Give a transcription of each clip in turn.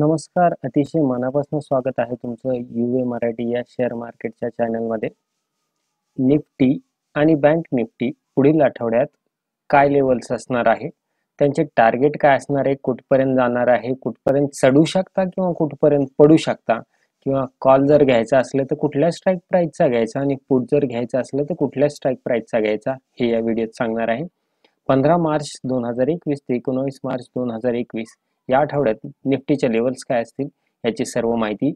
नमस्कार अतिशय मनापासून स्वागत आहे तुमचं यू ए मराठी या शेअर मार्केटच्या चॅनलमध्ये निफ्टी आणि बँक निफ्टी पुढील आठवड्यात काय लेवल्स असणार आहे त्यांचे टार्गेट काय असणार आहे कुठपर्यंत जाणार आहे कुठपर्यंत चढू शकता किंवा कुठपर्यंत पडू शकता किंवा कॉल जर घ्यायचा असलं तर कुठल्या स्ट्राईक प्राईजचा घ्यायचा आणि पुट जर घ्यायचा असलं तर कुठल्या स्ट्राईक प्राईजचा घ्यायचा हे या व्हिडिओत सांगणार आहे पंधरा मार्च दोन हजार एकवीस ते एकोणवीस मार्च दोन हजार एकवीस या आठवड्यात निफ्टीच्या लेवल्स काय असतील याची सर्व माहिती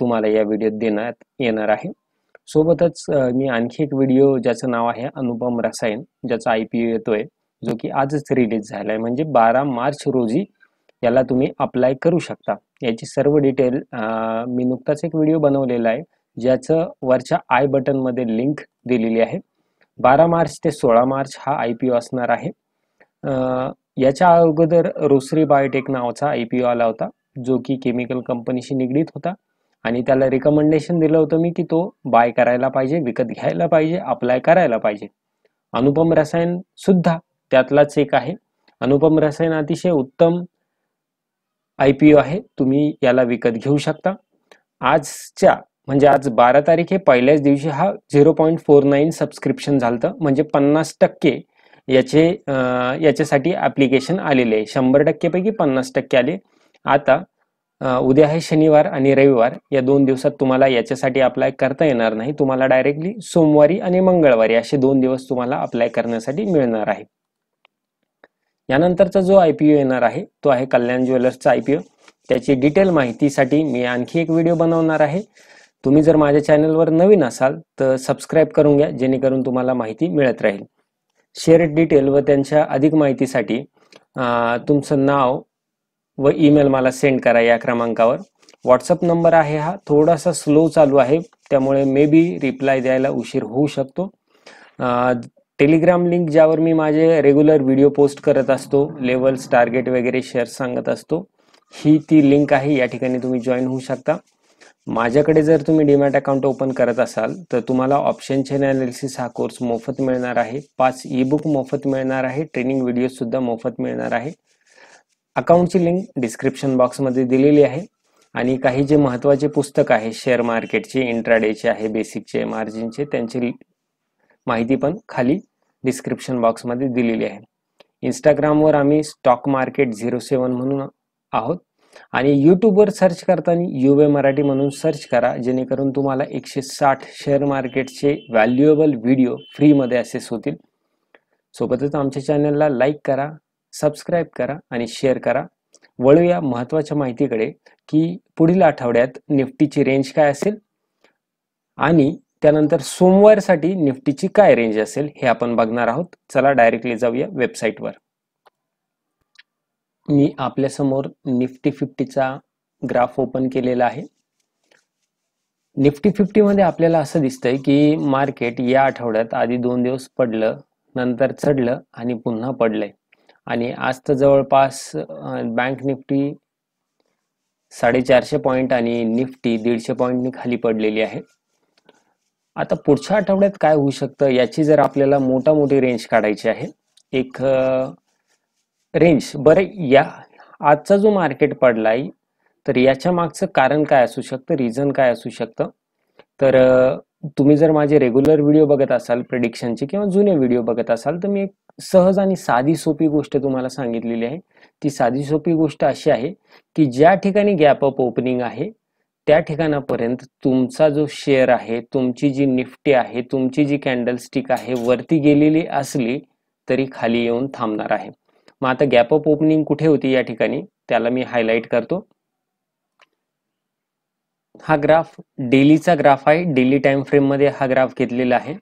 तुम्हाला या व्हिडिओत देण्यात येणार आहे सोबतच मी आणखी एक व्हिडिओ ज्याचं नाव आहे अनुपम रसायन ज्याचा आय पी ओ येतोय जो की आजच रिलीज झालाय आहे म्हणजे बारा मार्च रोजी याला तुम्ही अप्लाय करू शकता याची सर्व डिटेल मी नुकताच एक व्हिडिओ बनवलेला आहे ज्याचं वरच्या आय बटनमध्ये लिंक दिलेली आहे बारा मार्च ते सोळा मार्च हा आय पी ओ असणार आहे याच्या अगोदर रोसरी बायोटेक नावाचा आय पी ओ आला होता जो की केमिकल कंपनीशी निगडीत होता आणि त्याला रिकमेंडेशन दिलं होतं मी की तो बाय करायला पाहिजे विकत घ्यायला पाहिजे अप्लाय करायला पाहिजे अनुपम रसायन सुद्धा त्यातलाच एक आहे अनुपम रसायन अतिशय उत्तम आय पी ओ आहे तुम्ही याला विकत घेऊ शकता आजच्या म्हणजे आज बारा तारीख हे पहिल्याच दिवशी हा zero point four nine subscription झालं म्हणजे पन्नास टक्के याचे याच्यासाठी ॲप्लिकेशन आलेले आहे शंभर टक्केपैकी पन्नास टक्के आले आता उद्या आहे शनिवार आणि रविवार या दोन दिवसात तुम्हाला याच्यासाठी अप्लाय करता येणार नाही तुम्हाला डायरेक्टली सोमवारी आणि मंगळवारी असे दोन दिवस तुम्हाला अप्लाय करण्यासाठी मिळणार आहे यानंतरचा जो आय पी ओ येणार आहे तो आहे कल्याण ज्वेलर्सचा आय पी ओ त्याची डिटेल माहितीसाठी मी आणखी एक व्हिडिओ बनवणार आहे तुम्ही जर माझ्या चॅनलवर नवीन असाल तर सबस्क्राईब करून घ्या जेणेकरून तुम्हाला माहिती मिळत राहील शेअर डिटेल व त्यांच्या अधिक माहितीसाठी तुमचं नाव व ईमेल मला सेंड करा या क्रमांकावर व्हॉट्सअप नंबर आहे हा थोडासा स्लो चालू आहे त्यामुळे मे बी रिप्लाय द्यायला उशीर होऊ शकतो टेलिग्राम लिंक ज्यावर मी माझे रेग्युलर व्हिडिओ पोस्ट करत असतो लेवल्स टार्गेट वगैरे शेअर सांगत असतो ही ती लिंक आहे या ठिकाणी तुम्ही जॉईन होऊ शकता माझ्याकडे जर तुम्ही डीमॅट अकाउंट ओपन करत असाल तर तुम्हाला ऑप्शन चेन अनालिसिस हा कोर्स मोफत मिळणार आहे पाच ई बुक मोफत मिळणार आहे ट्रेनिंग व्हिडिओ सुद्धा मोफत मिळणार आहे अकाउंटची लिंक डिस्क्रिप्शन बॉक्समध्ये दिलेली आहे आणि काही जे महत्त्वाचे पुस्तक आहे शेअर मार्केटचे इंट्राडेचे आहे बेसिकचे मार्जिनचे त्यांची माहिती पण खाली डिस्क्रिप्शन बॉक्समध्ये दिलेली आहे इंस्टाग्रामवर आम्ही स्टॉक मार्केट झिरो सेवन म्हणून आहोत आणि यूट्यूबवर सर्च करताना यू मराठी म्हणून सर्च करा जेणेकरून तुम्हाला एकशे साठ शेअर मार्केटचे व्हॅल्युएबल व्हिडिओ फ्रीमध्ये असेस होतील सोबतच आमच्या चॅनलला लाईक करा सबस्क्राईब करा आणि शेअर करा वळूया महत्त्वाच्या माहितीकडे की पुढील आठवड्यात निफ्टीची रेंज काय असेल आणि त्यानंतर सोमवारसाठी निफ्टीची काय रेंज असेल हे आपण बघणार आहोत चला डायरेक्टली जाऊया वेबसाईटवर मी आपल्यासमोर निफ्टी फिफ्टीचा ग्राफ ओपन केलेला आहे निफ्टी फिफ्टीमध्ये आपल्याला असं दिसतंय की मार्केट या आठवड्यात आधी दोन दिवस पडलं नंतर चढलं आणि पुन्हा पडलंय आणि आज तर जवळपास बँक निफ्टी साडेचारशे पॉईंट आणि निफ्टी दीडशे पॉईंटनी खाली पडलेली आहे आता पुढच्या आठवड्यात काय होऊ शकतं याची जर आपल्याला मोठा मोठी रेंज काढायची आहे एक रेंज बरं या आजचा जो मार्केट पडलाय तर याच्या मागचं कारण काय असू शकतं रिझन काय असू शकतं तर तुम्ही जर माझे रेग्युलर व्हिडिओ बघत असाल प्रेडिक्शनचे किंवा जुने व्हिडिओ बघत असाल तर मी एक सहज आणि साधी सोपी गोष्ट तुम्हाला सांगितलेली आहे ती साधी सोपी गोष्ट अशी आहे की ज्या ठिकाणी गॅप अप ओपनिंग आहे त्या ठिकाणापर्यंत तुमचा जो शेअर आहे तुमची जी निफ्टी आहे तुमची जी कॅन्डलस्टिक आहे वरती गेलेली असली तरी खाली येऊन थांबणार आहे मग आता गॅप अप ओपनिंग कुठे होती या ठिकाणी त्याला मी हायलाईट करतो हा ग्राफ डेलीचा ग्राफ आहे डेली टाइम फ्रेम मध्ये हा ग्राफ घेतलेला आहे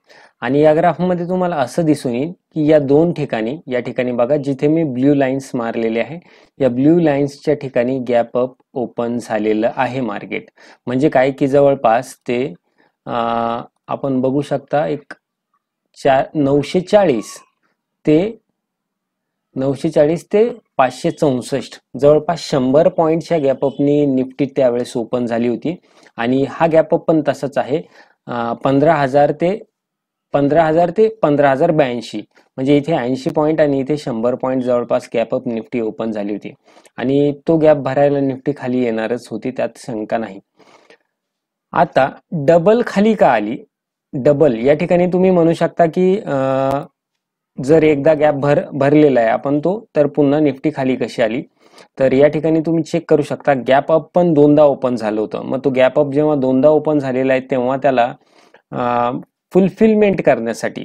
आणि या ग्राफमध्ये तुम्हाला असं दिसून येईल की या दोन ठिकाणी या ठिकाणी बघा जिथे मी ब्ल्यू लाईन्स मारलेले आहे या ब्ल्यू लाईन्सच्या ठिकाणी गॅप अप ओपन झालेलं आहे मार्केट म्हणजे काय की जवळपास ते आपण बघू शकता एक चार नऊशे चाळीस ते नऊशे चाळीस ते पाचशे चौसष्ट जवळपास शंभर पॉईंटच्या गॅपअपनी निफ्टी त्यावेळेस ओपन झाली होती आणि हा गॅपअप पण तसाच आहे पंधरा हजार ते पंधरा हजार ते पंधरा हजार ब्याऐंशी म्हणजे इथे ऐंशी पॉईंट आणि इथे शंभर पॉईंट जवळपास गॅपअप निफ्टी ओपन झाली होती आणि तो गॅप भरायला निफ्टी खाली येणारच होती त्यात शंका नाही आता डबल खाली का आली डबल या ठिकाणी तुम्ही म्हणू शकता की जर एकदा गॅप भर भरलेला आहे आपण तो तर पुन्हा निफ्टी खाली कशी आली तर या ठिकाणी तुम्ही चेक करू शकता गॅप अप पण दोनदा ओपन झालं होतं मग तो गॅप अप जेव्हा दोनदा ओपन झालेला आहे तेव्हा त्याला फुलफिलमेंट करण्यासाठी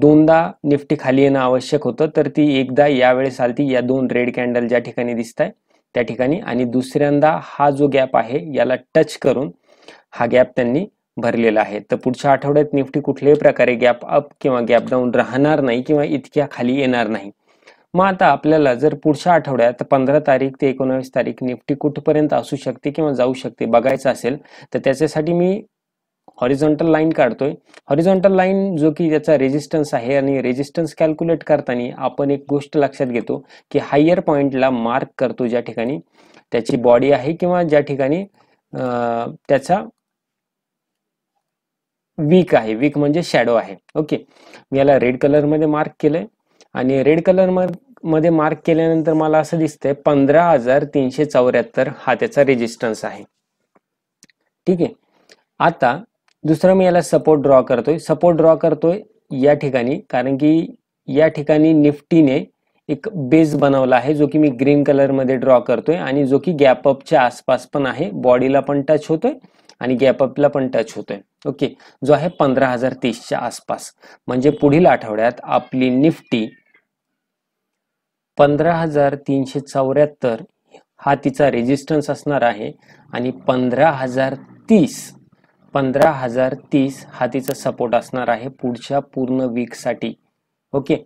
दोनदा निफ्टी खाली येणं आवश्यक होतं तर ती एकदा यावेळेस आलती या दोन रेड कॅन्डल ज्या ठिकाणी दिसत आहे त्या ठिकाणी आणि दुसऱ्यांदा हा जो गॅप आहे याला टच करून हा गॅप त्यांनी भरलेला आहे तर पुढच्या आठवड्यात निफ्टी कुठल्याही प्रकारे गॅप अप किंवा गॅप डाऊन राहणार नाही किंवा इतक्या खाली येणार नाही मग आता आपल्याला जर पुढच्या आठवड्यात पंधरा तारीख ते एकोणावीस तारीख निफ्टी कुठपर्यंत असू शकते किंवा जाऊ शकते बघायचं असेल तर त्याच्यासाठी मी हॉरिझॉन्टल लाईन काढतोय हॉरिझॉन्टल लाईन जो की त्याचा रेजिस्टन्स आहे आणि रेजिस्टन्स कॅल्क्युलेट करताना आपण एक गोष्ट लक्षात घेतो की हायर पॉईंटला मार्क करतो ज्या ठिकाणी त्याची बॉडी आहे किंवा ज्या ठिकाणी त्याचा वीक आहे वीक म्हणजे शॅडो आहे ओके मी याला रेड कलर मध्ये मार्क केलंय आणि रेड कलर मध्ये मार्क केल्यानंतर मला असं दिसतंय पंधरा हजार तीनशे चौऱ्याहत्तर हा त्याचा रेजिस्टन्स आहे ठीक आहे आता दुसरा मी याला सपोर्ट ड्रॉ करतोय सपोर्ट ड्रॉ करतोय या ठिकाणी कारण की या ठिकाणी निफ्टीने एक बेस बनवला आहे जो की मी ग्रीन कलर मध्ये ड्रॉ करतोय आणि जो की गॅप अपच्या आसपास पण आहे बॉडीला पण टच होतोय आणि गॅपअपला पण टच होतोय ओके जो आहे पंधरा हजार तीसच्या आसपास म्हणजे पुढील आठवड्यात आपली निफ्टी पंधरा हजार तीनशे चौऱ्याहत्तर हा तिचा रेजिस्टन्स असणार आहे आणि पंधरा हजार तीस पंधरा हजार तीस हा तिचा सपोर्ट असणार आहे पुढच्या पूर्ण वीक साठी ओके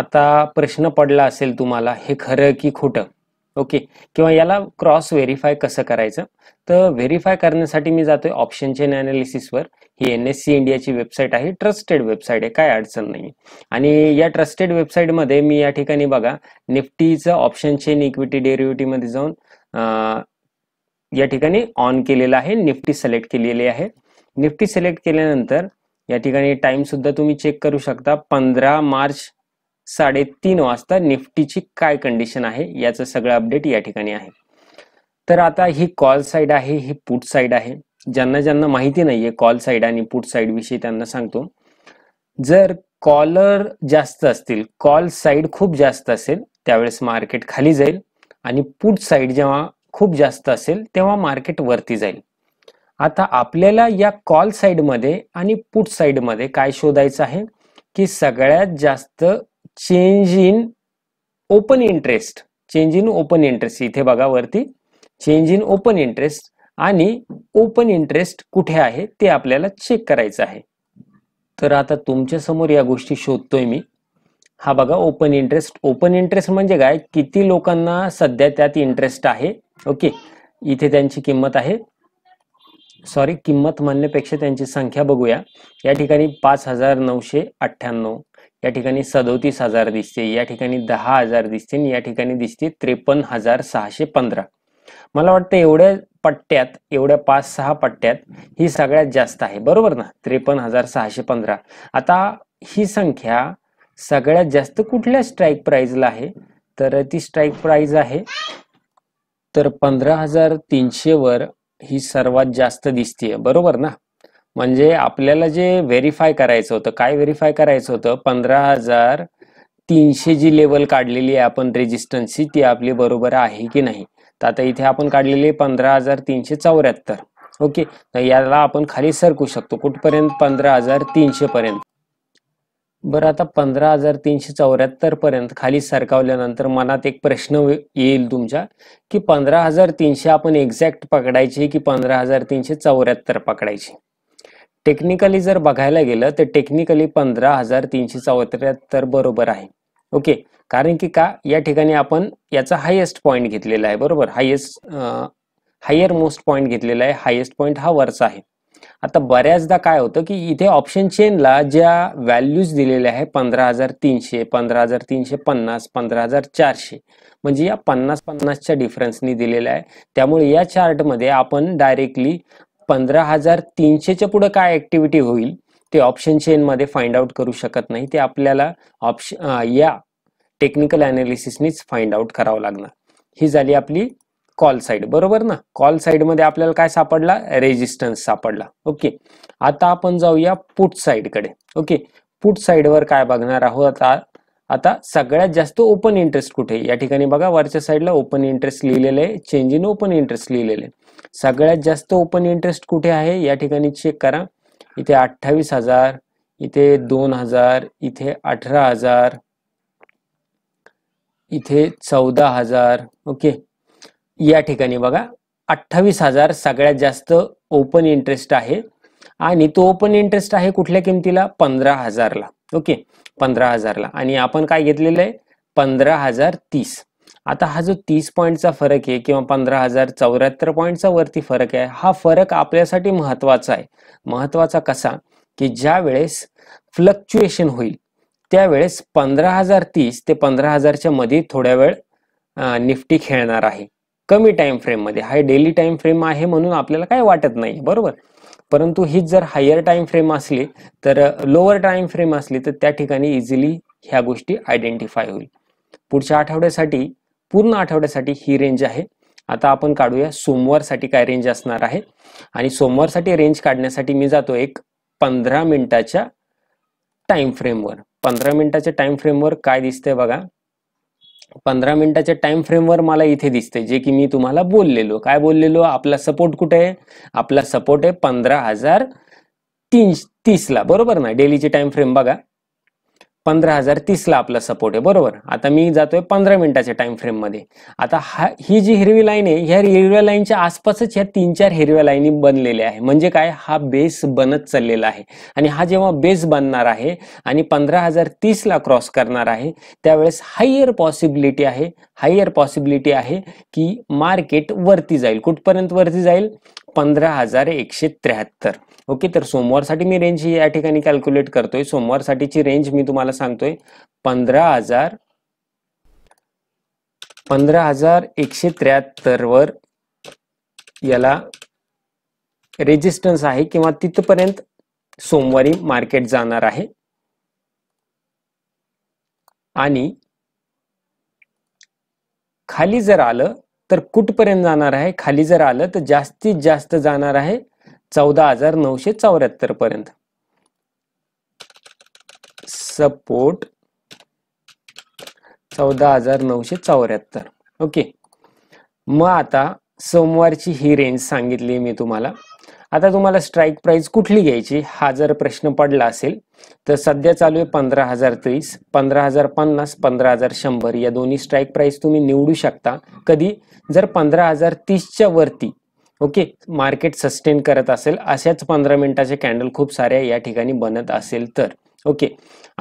आता प्रश्न पडला असेल तुम्हाला हे खरं की खोटं ओके किंवा याला क्रॉस व्हेरीफाय कसं करायचं तर व्हेरीफाय करण्यासाठी मी जातोय ऑप्शन चेन अनालिसिसवर ही एन एस सी इंडियाची वेबसाईट आहे ट्रस्टेड वेबसाईट आहे काय अडचण नाही आणि या ट्रस्टेड वेबसाईटमध्ये मी या ठिकाणी बघा निफ्टीचं ऑप्शन चेन इक्विटी मध्ये जाऊन या ठिकाणी ऑन केलेलं आहे निफ्टी सिलेक्ट केलेली आहे निफ्टी सिलेक्ट केल्यानंतर या ठिकाणी टाइम सुद्धा तुम्ही चेक करू शकता पंधरा मार्च साडेतीन वाजता निफ्टीची काय कंडिशन आहे याचं सगळं अपडेट या ठिकाणी आहे तर आता ही कॉल साईड आहे ही पुट साईड आहे ज्यांना ज्यांना माहिती नाहीये कॉल साईड आणि पुट साईड विषयी त्यांना सांगतो जर कॉलर जास्त असतील कॉल साईड खूप जास्त असेल त्यावेळेस मार्केट खाली जाईल आणि पुट साईड जेव्हा खूप जास्त असेल तेव्हा मार्केट वरती जाईल आता आपल्याला या कॉल मध्ये आणि पुट मध्ये काय शोधायचं आहे की सगळ्यात जास्त change in open interest change in open interest इथे बघा वरती चेंज इन ओपन इंटरेस्ट आणि ओपन इंटरेस्ट कुठे आहे ते आपल्याला चेक करायचं आहे तर आता तुमच्या समोर या गोष्टी शोधतोय मी हा बघा ओपन इंटरेस्ट ओपन इंटरेस्ट म्हणजे काय किती लोकांना सध्या त्यात इंटरेस्ट आहे ओके इथे त्यांची किंमत आहे सॉरी किंमत म्हणण्यापेक्षा त्यांची संख्या बघूया या ठिकाणी पाच हजार नऊशे अठ्ठ्याण्णव या ठिकाणी सदोतीस हजार दिसते या ठिकाणी दहा हजार दिसते या ठिकाणी दिसते त्रेपन्न हजार सहाशे पंधरा मला वाटतं एवढ्या पट्ट्यात एवढ्या पाच सहा पट्ट्यात ही सगळ्यात जास्त आहे बरोबर ना त्रेपन्न हजार सहाशे पंधरा आता ही संख्या सगळ्यात जास्त कुठल्या स्ट्राईक प्राईजला आहे तर ती स्ट्राईक प्राईज आहे तर पंधरा हजार तीनशे वर ही सर्वात जास्त दिसते बरोबर ना म्हणजे आपल्याला जे व्हेरीफाय करायचं होतं काय व्हेरीफाय करायचं होतं पंधरा हजार तीनशे जी लेवल काढलेली आहे आपण रेजिस्टन्सची ती आपली बरोबर आहे की नाही तर आता इथे आपण काढलेली पंधरा हजार तीनशे चौऱ्याहत्तर ओके तर याला आपण खाली सरकू शकतो कुठपर्यंत पंधरा हजार तीनशे पर्यंत बरं आता पंधरा हजार तीनशे चौऱ्याहत्तर पर्यंत खाली सरकावल्यानंतर मनात एक प्रश्न येईल तुमच्या की पंधरा हजार तीनशे आपण एक्झॅक्ट पकडायचे की पंधरा हजार तीनशे चौऱ्याहत्तर पकडायचे टेक्निकली जर बघायला गेलं तर टेक्निकली पंधरा हजार तीनशे चौऱ्याहत्तर बरोबर आहे ओके कारण की का या ठिकाणी आपण याचा हायेस्ट पॉईंट घेतलेला आहे बरोबर हायेस्ट हायर मोस्ट पॉईंट घेतलेला आहे हायेस्ट पॉईंट हा वरचा आहे आता बऱ्याचदा काय होतं की इथे ऑप्शन चेनला ज्या व्हॅल्यूज दिलेल्या आहे पंधरा हजार तीनशे पंधरा हजार तीनशे पन्नास पंधरा हजार चारशे म्हणजे या पन्नास पन्नासच्या डिफरन्सनी दिलेल्या आहे त्यामुळे या चार्टमध्ये आपण डायरेक्टली पंधरा हजार तीनशेच्या पुढे काय ऍक्टिव्हिटी होईल ते ऑप्शन चेन मध्ये फाइंड आउट करू शकत नाही ते आपल्याला ऑप्शन या टेक्निकल अनालिसिसनीच फाइंड आउट करावं लागणार ही झाली आपली कॉल साईड बरोबर ना कॉल साईडमध्ये आपल्याला काय सापडला रेजिस्टन्स सापडला ओके आता आपण जाऊया पुट साईडकडे ओके पुट साईडवर काय बघणार आहोत आता आता सगळ्यात जास्त ओपन इंटरेस्ट कुठे या ठिकाणी बघा वरच्या साईडला ओपन इंटरेस्ट लिहिलेलं आहे चेंज इन ओपन इंटरेस्ट लिहिलेलं आहे सगळ्यात जास्त ओपन इंटरेस्ट कुठे आहे या ठिकाणी चेक करा इथे अठ्ठावीस हजार इथे दोन हजार इथे अठरा हजार इथे चौदा हजार ओके या ठिकाणी बघा अठ्ठावीस हजार सगळ्यात जास्त ओपन इंटरेस्ट आहे आणि तो ओपन इंटरेस्ट आहे कुठल्या किमतीला पंधरा हजारला ओके पंधरा हजारला आणि आपण काय घेतलेलं आहे पंधरा हजार तीस आता हा जो तीस पॉईंटचा फरक आहे किंवा पंधरा हजार चौऱ्याहत्तर पॉईंटचा वरती फरक आहे हा फरक आपल्यासाठी महत्वाचा आहे महत्वाचा कसा की ज्या वेळेस फ्लक्च्युएशन होईल त्यावेळेस पंधरा हजार तीस ते पंधरा हजारच्या मध्ये थोड्या वेळ निफ्टी खेळणार आहे कमी टाइम फ्रेम मध्ये हा डेली टाइम फ्रेम आहे म्हणून आपल्याला काय वाटत नाही बरोबर परंतु ही जर हायर टाइम फ्रेम असली तर लोअर टाइम फ्रेम असली तर त्या ठिकाणी इझिली ह्या गोष्टी आयडेंटिफाय होईल पुढच्या आठवड्यासाठी पूर्ण आठवड्यासाठी ही रेंज आहे आता आपण काढूया सोमवारसाठी काय रेंज असणार आहे आणि सोमवारसाठी रेंज काढण्यासाठी मी जातो एक पंधरा मिनिटाच्या टाइम फ्रेमवर पंधरा मिनिटाच्या टाइम फ्रेमवर काय दिसतंय बघा पंधरा मिनिटाच्या टाइम फ्रेमवर मला इथे दिसते जे की मी तुम्हाला बोललेलो काय बोललेलो आपला सपोर्ट कुठे आहे आपला सपोर्ट आहे पंधरा हजार तीन तीसला बरोबर ना डेलीची टाइम फ्रेम बघा पंधरा हजार तीसला आपला सपोर्ट आहे बरोबर आता मी जातोय पंधरा मिनिटाच्या टाइम फ्रेम मध्ये आता हा ही जी हिरवी लाईन आहे ह्या हिरव्या लाईनच्या आसपासच ह्या तीन चार हिरव्या लाईनी बनलेल्या आहे म्हणजे काय हा बेस बनत चाललेला आहे आणि हा जेव्हा बेस बनणार आहे आणि पंधरा हजार तीसला क्रॉस करणार आहे त्यावेळेस हायर पॉसिबिलिटी आहे हायर पॉसिबिलिटी आहे की मार्केट वरती जाईल कुठपर्यंत वरती जाईल पंधरा हजार एकशे त्र्याहत्तर ओके तर सोमवारसाठी मी रेंज ही या ठिकाणी कॅल्क्युलेट करतोय सोमवारसाठीची रेंज मी तुम्हाला सांगतोय पंधरा हजार पंधरा हजार एकशे त्र्याहत्तर वर याला रेजिस्टन्स आहे किंवा तिथपर्यंत सोमवारी मार्केट जाणार आहे आणि खाली जर आलं तर कुठपर्यंत जाणार आहे खाली जर आलं तर जास्तीत जास्त जाणार आहे चौदा हजार नऊशे चौऱ्याहत्तर पर्यंत सपोर्ट चौदा हजार नऊशे चौऱ्याहत्तर ओके मग आता सोमवारची ही रेंज सांगितली मी तुम्हाला आता तुम्हाला स्ट्राईक प्राइस कुठली घ्यायची हा जर प्रश्न पडला असेल तर सध्या चालू आहे पंधरा हजार तीस पंधरा हजार पन्नास पंधरा हजार शंभर या दोन्ही स्ट्राईक प्राइस तुम्ही निवडू शकता कधी जर पंधरा हजार तीसच्या वरती ओके मार्केट सस्टेन करत असेल अशाच पंधरा मिनिटाचे कॅन्डल खूप साऱ्या या ठिकाणी बनत असेल तर ओके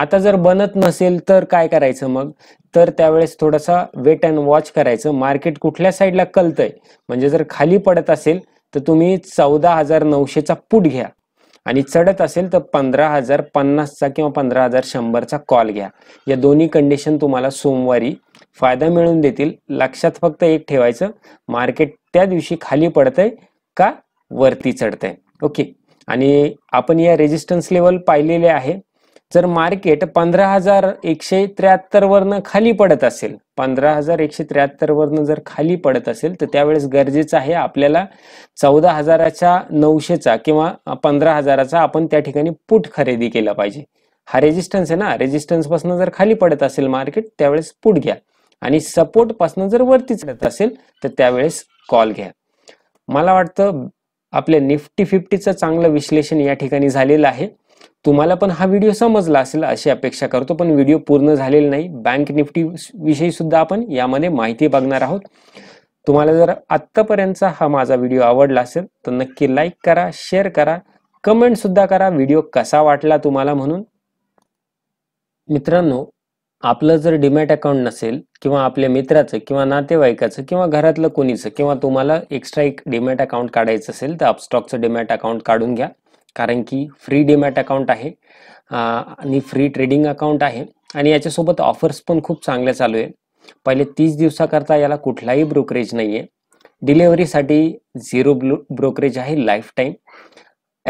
आता जर बनत नसेल तर काय करायचं मग तर त्यावेळेस थोडासा वेट अँड वॉच करायचं मार्केट कुठल्या साईडला कलतंय म्हणजे जर खाली पडत असेल तर तुम्ही चौदा हजार नऊशेचा पुट घ्या आणि चढत असेल तर पंधरा हजार पन्नासचा किंवा पंधरा हजार शंभरचा कॉल घ्या या दोन्ही कंडिशन तुम्हाला सोमवारी फायदा मिळवून देतील लक्षात फक्त एक ठेवायचं मार्केट त्या दिवशी खाली पडतंय का वरती चढतंय ओके आणि आपण या रेजिस्टन्स लेवल पाहिलेले आहे जर मार्केट पंधरा हजार एकशे त्र्याहत्तर वरनं खाली पडत असेल पंधरा हजार एकशे त्र्याहत्तर वरनं जर खाली पडत असेल तर त्यावेळेस गरजेचं आहे आपल्याला चौदा हजाराच्या नऊशेचा किंवा पंधरा हजाराचा आपण त्या ठिकाणी पुट खरेदी केला पाहिजे हा रेजिस्टन्स आहे ना पासून जर खाली पडत असेल मार्केट त्यावेळेस पुट घ्या आणि सपोर्ट पासून जर वरती चढत असेल तर त्यावेळेस कॉल घ्या मला वाटतं आपल्या निफ्टी फिफ्टीचं चांगलं विश्लेषण या ठिकाणी झालेलं आहे तुम्हाला पण हा व्हिडिओ समजला असेल अशी अपेक्षा करतो पण व्हिडिओ पूर्ण झालेला नाही बँक निफ्टी विषयी सुद्धा आपण यामध्ये माहिती बघणार आहोत तुम्हाला जर आत्तापर्यंतचा हा माझा व्हिडिओ आवडला असेल तर नक्की लाईक करा शेअर करा कमेंट सुद्धा करा व्हिडिओ कसा वाटला तुम्हाला म्हणून मित्रांनो आपलं जर डिमॅट अकाउंट नसेल किंवा आपल्या मित्राचं किंवा नातेवाईकाचं किंवा घरातलं कोणीचं किंवा तुम्हाला एक्स्ट्रा एक डिमॅट अकाउंट काढायचं असेल तर अपस्टॉकचं डिमॅट अकाउंट काढून घ्या कारण की फ्री डीमॅट अकाउंट आहे आणि फ्री ट्रेडिंग अकाउंट आहे आणि याच्यासोबत ऑफर्स पण खूप चांगल्या चालू आहे पहिले तीस दिवसाकरता याला कुठलाही ब्रोकरेज नाही आहे डिलेवरीसाठी झिरो ब्रोकरेज आहे लाईफ टाईम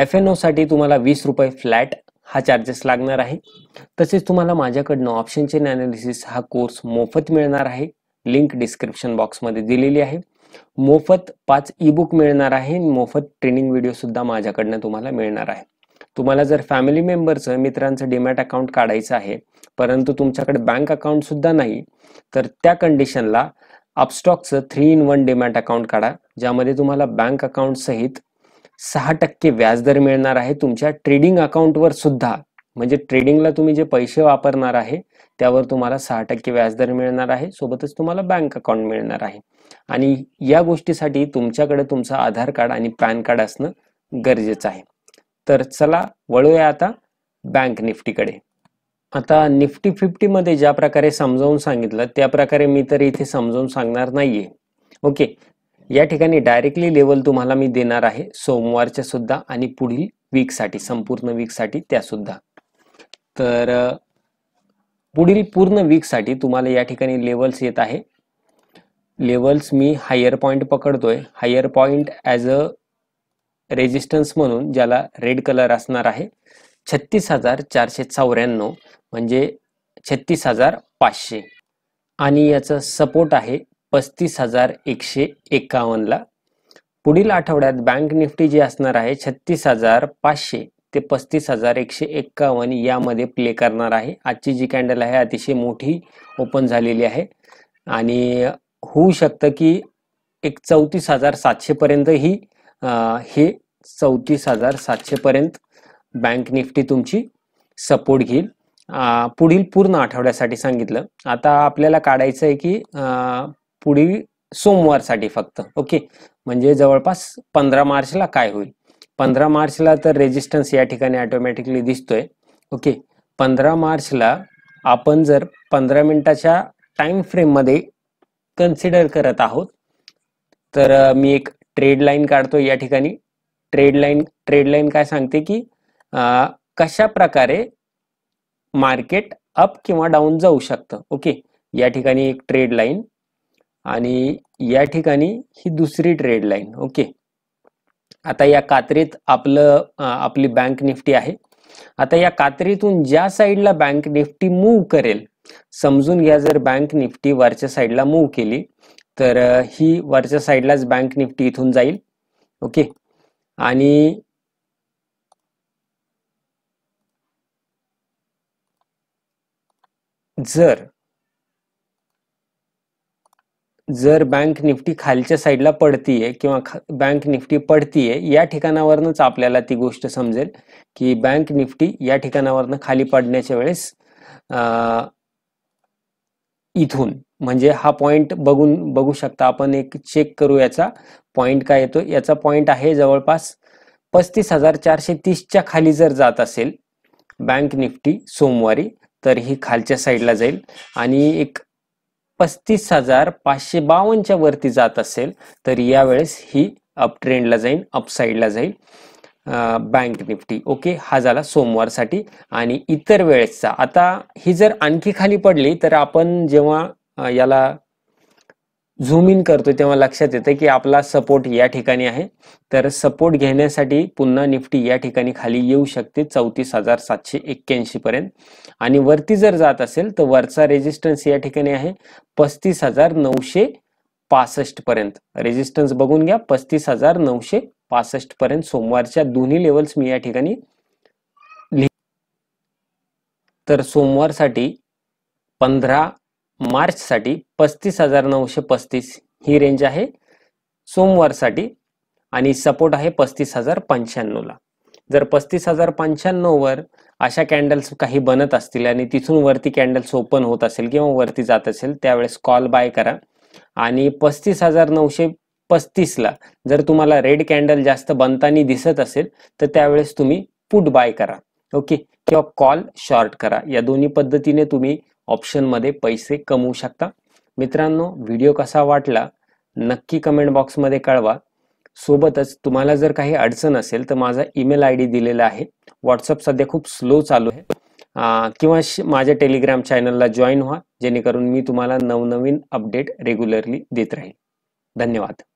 एफ एन ओसाठी तुम्हाला वीस रुपये फ्लॅट हा चार्जेस लागणार आहे तसेच तुम्हाला माझ्याकडनं ऑप्शन चेन अनालिसिस हा कोर्स मोफत मिळणार आहे लिंक डिस्क्रिप्शन बॉक्समध्ये दिलेली आहे मोफत पाच ईबुक मिळणार आहे मोफत ट्रेनिंग व्हिडिओ सुद्धा माझ्याकडनं तुम्हाला मिळणार आहे तुम्हाला जर फॅमिली मेंबरचं मित्रांचं डीमॅट अकाउंट काढायचं आहे परंतु तुमच्याकडे बँक अकाउंट सुद्धा नाही तर त्या कंडिशनला अपस्टॉकचं three in one demat account काढा ज्यामध्ये तुम्हाला बँक अकाउंट सहित सहा टक्के व्याजदर मिळणार आहे तुमच्या ट्रेडिंग अकाउंटवर सुद्धा म्हणजे ट्रेडिंगला तुम्ही जे पैसे वापरणार आहे त्यावर तुम्हाला सहा टक्के व्याजदर मिळणार आहे सोबतच तुम्हाला बँक अकाउंट मिळणार आहे आणि या गोष्टीसाठी तुमच्याकडे तुमचं आधार कार्ड आणि पॅन कार्ड असणं गरजेचं आहे तर चला वळूया आता बँक निफ्टीकडे आता निफ्टी फिफ्टीमध्ये ज्या प्रकारे समजावून सांगितलं त्या प्रकारे मी तर इथे समजावून सांगणार नाहीये ओके या ठिकाणी डायरेक्टली लेवल तुम्हाला मी देणार आहे सोमवारच्या सुद्धा आणि पुढील वीकसाठी संपूर्ण वीकसाठी त्या सुद्धा तर पुढील पूर्ण वीकसाठी तुम्हाला या ठिकाणी लेवल्स येत आहे लेवल्स मी हायर पॉइंट पकडतोय higher point as a resistance म्हणून ज्याला रेड कलर असणार आहे छत्तीस हजार चारशे चौऱ्याण्णव म्हणजे छत्तीस हजार पाचशे आणि याचा सपोर्ट आहे पस्तीस हजार एकशे एक्कावनला पुढील आठवड्यात बँक निफ्टी जी असणार आहे छत्तीस हजार पाचशे ते पस्तीस हजार एकशे एक्कावन्न यामध्ये प्ले करणार आहे आजची जी कॅन्डल आहे अतिशय मोठी ओपन झालेली आहे आणि होऊ शकतं की एक चौतीस हजार सातशेपर्यंत ही हे चौतीस हजार सातशेपर्यंत बँक निफ्टी तुमची सपोर्ट घेईल पुढील पूर्ण आठवड्यासाठी सांगितलं आता आपल्याला काढायचं आहे की पुढील सोमवारसाठी फक्त ओके म्हणजे जवळपास पंधरा मार्चला काय होईल पंधरा मार्चला तर रेजिस्टन्स या ठिकाणी ऑटोमॅटिकली दिसतोय ओके पंधरा मार्चला आपण जर पंधरा मिनिटाच्या टाइम फ्रेममध्ये कन्सिडर करत आहोत तर मी एक ट्रेड लाईन काढतो या ठिकाणी ट्रेड लाईन ट्रेड लाईन काय सांगते की कशा प्रकारे मार्केट अप किंवा डाऊन जाऊ शकतं ओके या ठिकाणी एक ट्रेड लाईन आणि या ठिकाणी ही दुसरी ट्रेड लाईन ओके आता या कात्रीत आपलं आपली बँक निफ्टी आहे आता या कात्रीतून ज्या साईडला बँक निफ्टी मूव्ह करेल समजून घ्या जर बँक निफ्टी वरच्या साईडला मूव्ह केली तर ही वरच्या साईडलाच बँक निफ्टी इथून जाईल ओके आणि जर जर बँक निफ्टी खालच्या साईडला पडतीये किंवा बँक निफ्टी पडतीये या ठिकाणावरनच आपल्याला ती गोष्ट समजेल की बँक निफ्टी या ठिकाणावरनं खाली पडण्याच्या वेळेस इथून म्हणजे हा पॉइंट बघून बघू शकता आपण एक चेक करू याचा पॉइंट काय येतो याचा पॉइंट आहे जवळपास पस्तीस हजार चारशे तीसच्या खाली जर जात असेल बँक निफ्टी सोमवारी तर ही खालच्या साईडला जाईल आणि एक पस्तीस हजार पाचशे बावनच्या वरती जात असेल तर यावेळेस ही अप ट्रेंडला जाईल अपसाईडला जाईल बँक निफ्टी ओके हा झाला सोमवारसाठी आणि इतर वेळेसचा आता ही जर आणखी खाली पडली तर आपण जेव्हा याला झूम इन करतो तेव्हा लक्षात येतं की आपला सपोर्ट या ठिकाणी आहे तर सपोर्ट घेण्यासाठी पुन्हा निफ्टी या ठिकाणी खाली येऊ शकते चौतीस हजार सातशे एक्क्याऐंशी पर्यंत आणि वरती जर जात असेल तर वरचा रेजिस्टन्स या ठिकाणी आहे पस्तीस हजार नऊशे पासष्ट पर्यंत रेजिस्टन्स बघून घ्या पस्तीस हजार नऊशे पासष्ट पर्यंत सोमवारच्या दोन्ही लेवल्स मी या ठिकाणी तर सोमवारसाठी पंधरा मार्चसाठी पस्तीस हजार नऊशे पस्तीस ही रेंज आहे सोमवारसाठी आणि सपोर्ट आहे पस्तीस हजार पंच्याण्णवला जर पस्तीस हजार पंच्याण्णववर अशा कॅन्डल्स काही बनत असतील आणि तिथून वरती कॅन्डल्स ओपन होत असेल किंवा वरती जात असेल त्यावेळेस कॉल बाय करा आणि पस्तीस हजार नऊशे पस्तीसला जर तुम्हाला रेड कॅन्डल जास्त बनताना दिसत असेल तर त्यावेळेस तुम्ही पुट बाय करा ओके किंवा कॉल शॉर्ट करा या दोन्ही पद्धतीने तुम्ही ऑप्शनमध्ये पैसे कमवू शकता मित्रांनो व्हिडिओ कसा वाटला नक्की कमेंट बॉक्समध्ये कळवा सोबतच तुम्हाला जर काही अडचण असेल तर माझा ईमेल आय डी दिलेला आहे व्हॉट्सअप सध्या खूप स्लो चालू आहे किंवा माझ्या टेलिग्राम चॅनलला जॉईन व्हा जेणेकरून मी तुम्हाला नवनवीन अपडेट रेग्युलरली देत राहील धन्यवाद